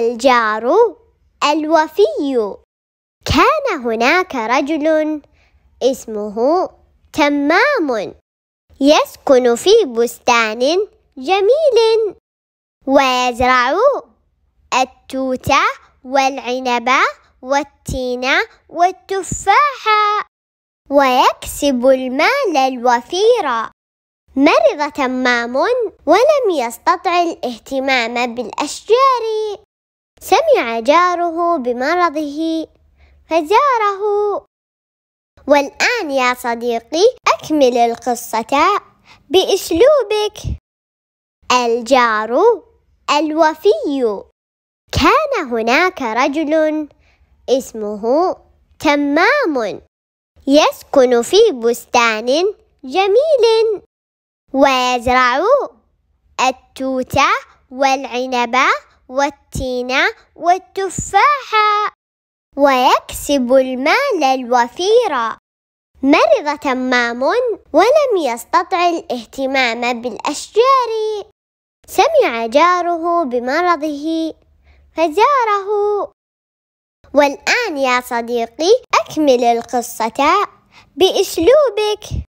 الجار الوفي كان هناك رجل اسمه تمام يسكن في بستان جميل ويزرع التوت والعنب والتين والتفاح ويكسب المال الوفير مرض تمام ولم يستطع الاهتمام بالأشجار سمع جاره بمرضه فزاره والآن يا صديقي أكمل القصة بأسلوبك الجار الوفي كان هناك رجل اسمه تمام يسكن في بستان جميل ويزرع التوت والعنب والتين والتفاح ويكسب المال الوفير مرض تمام ولم يستطع الاهتمام بالأشجار سمع جاره بمرضه فزاره والآن يا صديقي أكمل القصة بأسلوبك